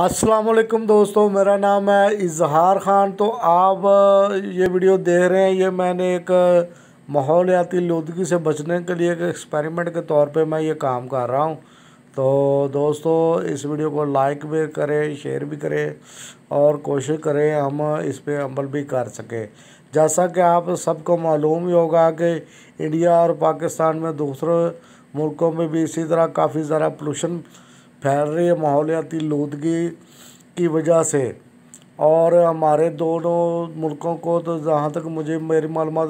असलकम दोस्तों मेरा नाम है इजहार ख़ान तो आप ये वीडियो देख रहे हैं ये मैंने एक माहौलियाती लोदगी से बचने के लिए एक एक्सपेरिमेंट के तौर पे मैं ये काम कर रहा हूँ तो दोस्तों इस वीडियो को लाइक भी करें शेयर भी करें और कोशिश करें हम इस पर अमल भी कर सकें जैसा कि आप सबको मालूम ही होगा कि इंडिया और पाकिस्तान में दूसरे मुल्कों में भी इसी तरह काफ़ी ज़रा पोलूशन फैल रही माहौलियाती लूदगी की वजह से और हमारे दोनों मुल्कों को तो जहाँ तक मुझे मेरी मालूम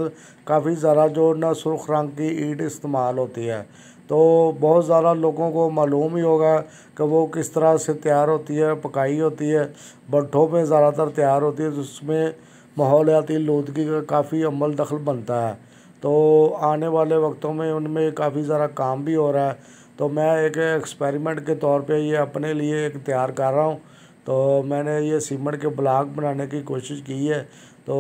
काफ़ी ज़्यादा जो ना सुरख रंग की ईट इस्तेमाल होती है तो बहुत ज़्यादा लोगों को मालूम ही होगा कि वो किस तरह से तैयार होती है पकाई होती है भट्ठों में ज़्यादातर तैयार होती है जिसमें माहौलियाती लूदगी का काफ़ी अमल दखल बनता है तो आने वाले वक्तों में उनमें काफ़ी ज़्यादा काम भी हो रहा है तो मैं एक एक्सपेरिमेंट के तौर पे ये अपने लिए एक तैयार कर रहा हूँ तो मैंने ये सीमेंट के ब्लॉक बनाने की कोशिश की है तो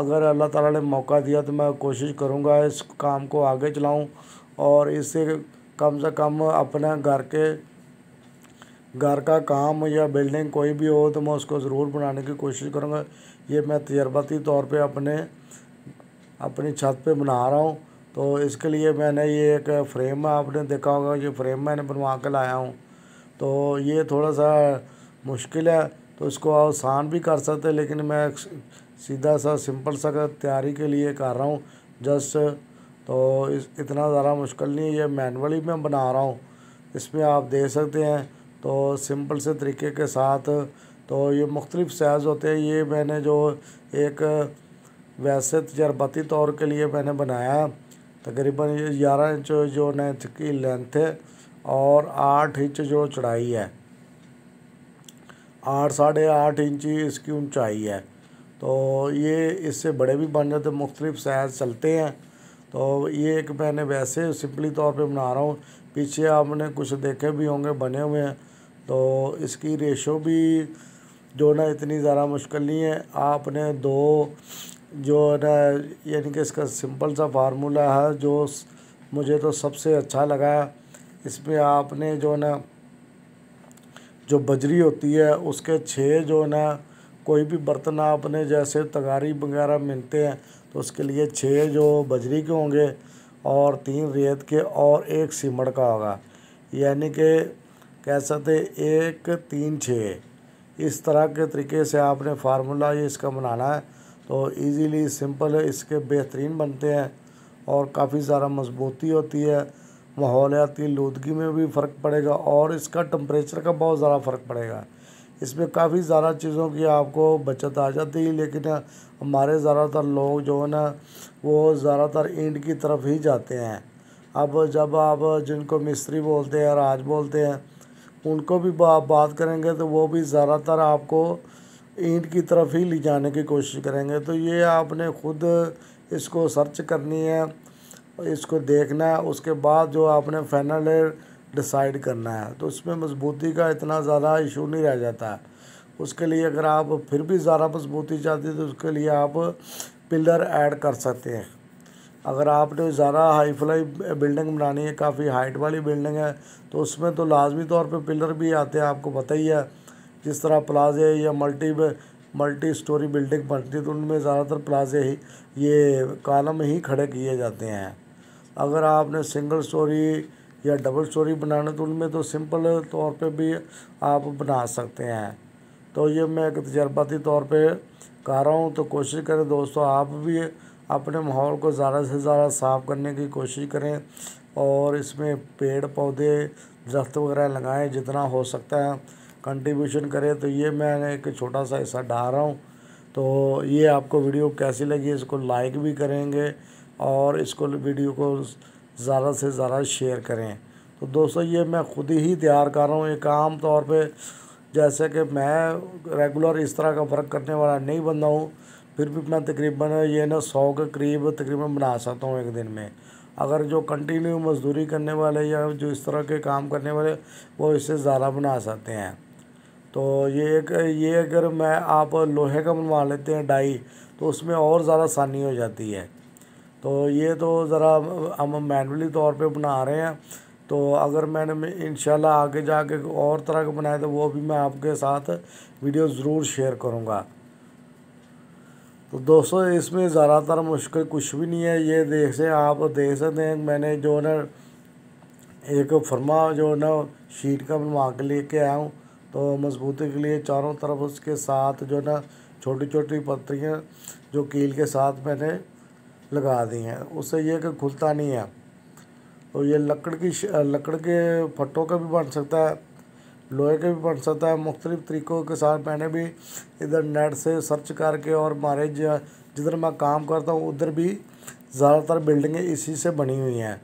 अगर अल्लाह ताला ने मौका दिया तो मैं कोशिश करूँगा इस काम को आगे चलाऊँ और इससे कम से कम अपने घर के घर का काम या बिल्डिंग कोई भी हो तो मैं उसको ज़रूर बनाने की कोशिश करूँगा ये मैं तजर्बाती तौर पर अपने अपनी छत पर बना रहा हूँ तो इसके लिए मैंने ये एक फ्रेम आपने देखा होगा ये फ्रेम मैंने बनवा कर लाया हूँ तो ये थोड़ा सा मुश्किल है तो इसको आसान भी कर सकते लेकिन मैं सीधा सा सिंपल सा तैयारी के लिए कर रहा हूँ जस्ट तो इस इतना ज़्यादा मुश्किल नहीं है ये मैनुअली मैं बना रहा हूँ इसमें आप देख सकते हैं तो सिंपल से तरीके के साथ तो ये मुख्तलिफ़ साइज़ होते हैं ये मैंने जो एक वैसे तजर्बाती तौर के लिए मैंने बनाया तकरीबन ये ग्यारह इंच जो नेथ की लेंथ है और आठ इंच जो चढ़ाई है आठ साढ़े आठ इंच इसकी ऊंचाई है तो ये इससे बड़े भी बन जाते मुख्तलिफ साइज़ चलते हैं तो ये एक मैंने वैसे सिंपली तौर पे बना रहा हूँ पीछे आपने कुछ देखे भी होंगे बने हुए हैं तो इसकी रेशो भी जो ना इतनी ज़्यादा मुश्किल नहीं है आपने दो जो है ना यानी कि इसका सिंपल सा फार्मूला है जो मुझे तो सबसे अच्छा लगा इसमें आपने जो ना जो बजरी होती है उसके छः जो ना कोई भी बर्तन आपने जैसे तगारी वगैरह मिलते हैं तो उसके लिए छः जो बजरी के होंगे और तीन रेत के और एक सिमड़ का होगा यानी कि कह सकते एक तीन छः इस तरह के तरीके से आपने फार्मूला ये इसका बनाना है तो इजीली सिंपल है इसके बेहतरीन बनते हैं और काफ़ी ज़्यादा मजबूती होती है माहौलियाती लूदगी में भी फ़र्क पड़ेगा और इसका टम्परेचर का बहुत ज़्यादा फ़र्क पड़ेगा इसमें काफ़ी ज़्यादा चीज़ों की आपको बचत आ जाती है लेकिन हमारे ज़्यादातर लोग जो है ना वो ज़्यादातर ईंट की तरफ ही जाते हैं अब जब आप जिनको मिस्त्री बोलते हैं राज बोलते हैं उनको भी बात करेंगे तो वो भी ज़्यादातर आपको ईंट की तरफ ही ले जाने की कोशिश करेंगे तो ये आपने खुद इसको सर्च करनी है इसको देखना है उसके बाद जो आपने फाइनल डिसाइड करना है तो उसमें मजबूती का इतना ज़्यादा इशू नहीं रह जाता है उसके लिए अगर आप फिर भी ज़्यादा मजबूती चाहते हैं तो उसके लिए आप पिलर ऐड कर सकते हैं अगर आपने ज़्यादा हाई फ्लाई बिल्डिंग बनानी है काफ़ी हाइट वाली बिल्डिंग है तो उसमें तो लाजमी तौर पे पिलर भी आते हैं आपको पता ही है जिस तरह प्लाजे या मल्टी मल्टी स्टोरी बिल्डिंग बनती तो उनमें ज़्यादातर प्लाजे ही ये कालम ही खड़े किए जाते हैं अगर आपने सिंगल स्टोरी या डबल स्टोरी बनाने तो उनमें तो सिंपल तौर पे भी आप बना सकते हैं तो ये मैं एक तजर्बाती तौर पे कह रहा हूँ तो कोशिश करें दोस्तों आप भी अपने माहौल को ज़्यादा से ज़्यादा साफ़ करने की कोशिश करें और इसमें पेड़ पौधे दरख्त वगैरह लगाएं जितना हो सकता है कंट्रीब्यूशन करें तो ये मैंने एक छोटा सा हिस्सा डाल रहा हूँ तो ये आपको वीडियो कैसी लगी इसको लाइक भी करेंगे और इसको वीडियो को ज़्यादा से ज़्यादा शेयर करें तो दोस्तों ये मैं खुद ही तैयार कर रहा हूँ एक आम तौर पर जैसे कि मैं रेगुलर इस तरह का वर्क करने वाला नहीं बंदा हूँ फिर भी मैं तकरीबन ये ना सौ के करीब तकरीबन बना सकता हूँ एक दिन में अगर जो कंटिन्यू मज़दूरी करने वाले या जो इस तरह के काम करने वाले वो इससे ज़्यादा बना सकते हैं तो ये एक ये अगर मैं आप लोहे का बनवा लेते हैं डाई तो उसमें और ज़्यादा आसानी हो जाती है तो ये तो ज़रा हम मैनुअली तौर पे बना रहे हैं तो अगर मैंने इन आगे जाके और तरह का बनाए तो वो भी मैं आपके साथ वीडियो ज़रूर शेयर करूँगा तो दोस्तों इसमें ज़्यादातर मुश्किल कुछ भी नहीं है ये देख से आप देख सकते हैं मैंने जो ना एक फर्मा जो ना शीट का बनवा के लेके आया हूँ तो मजबूती के लिए चारों तरफ उसके साथ जो है ना छोटी छोटी पत्तियाँ जो कील के साथ मैंने लगा दी हैं उससे यह कि खुलता नहीं है तो ये लकड़ की लकड़ के फट्टों का भी बन सकता है लोहे का भी बन सकता है मुख्तलिफ़ तरीक़ों के साथ मैंने भी इधर नेट से सर्च करके और मारे जिधर मैं काम करता हूँ उधर भी ज़्यादातर बिल्डिंगें इसी से बनी हुई हैं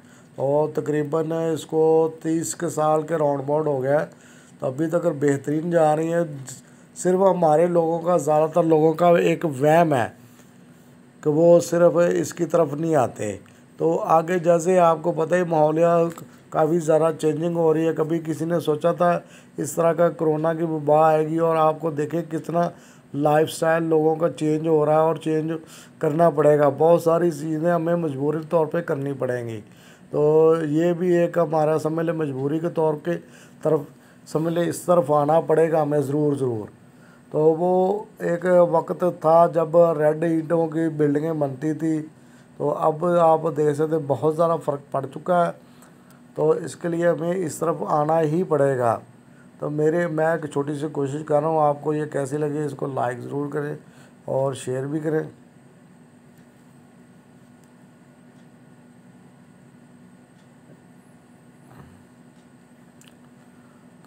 और तकरीबन इसको तीस के साल के राउंड बाउंड हो गया है अभी तक बेहतरीन जा रही है सिर्फ हमारे लोगों का ज़्यादातर लोगों का एक वहम है कि वो सिर्फ इसकी तरफ नहीं आते तो आगे जैसे आपको पता ही माहौलिया काफ़ी ज़्यादा चेंजिंग हो रही है कभी किसी ने सोचा था इस तरह का कोरोना की वबा आएगी और आपको देखें कितना लाइफस्टाइल लोगों का चेंज हो रहा है और चेंज करना पड़ेगा बहुत सारी चीज़ें हमें मजबूरी तौर पे करनी पड़ेंगी तो ये भी एक हमारा समझ लें मजबूरी के तौर के तरफ समझ ले इस तरफ आना पड़ेगा हमें ज़रूर ज़रूर तो वो एक वक्त था जब रेड ईंटों की बिल्डिंगें बनती थी तो अब आप देख सकते बहुत ज़्यादा फ़र्क पड़ चुका है तो इसके लिए हमें इस तरफ आना ही पड़ेगा तो मेरे मैं एक छोटी सी कोशिश कर रहा हूँ आपको ये कैसी लगी इसको लाइक ज़रूर करें और शेयर भी करें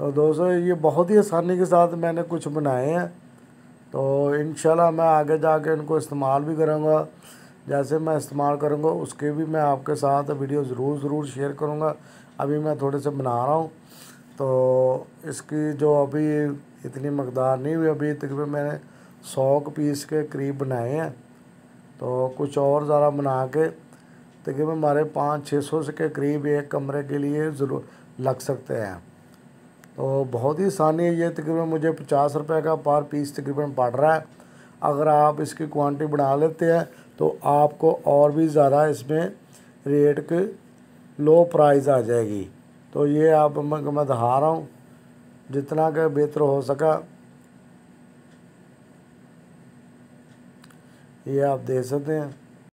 तो दोस्तों ये बहुत ही आसानी के साथ मैंने कुछ बनाए हैं तो इन मैं आगे जाके इनको इस्तेमाल भी करूँगा जैसे मैं इस्तेमाल करूँगा उसके भी मैं आपके साथ वीडियो ज़रूर ज़रूर शेयर करूँगा अभी मैं थोड़े से बना रहा हूँ तो इसकी जो अभी इतनी मकदार नहीं हुई अभी तकरीबन मैंने सौ पीस के करीब बनाए हैं तो कुछ और ज़्यादा बना के तकरीबन हमारे पाँच छः सौ के करीब एक कमरे के लिए ज़रूर लग सकते हैं तो बहुत ही आसानी है ये तकरीबन मुझे पचास रुपये का पर पीस तकरीबन पड़ रहा है अगर आप इसकी क्वांटिटी बना लेते हैं तो आपको और भी ज़्यादा इसमें रेट के लो प्राइस आ जाएगी तो ये आप मैं, मैं दिखा रहा हूँ जितना का बेहतर हो सका ये आप देख सकते हैं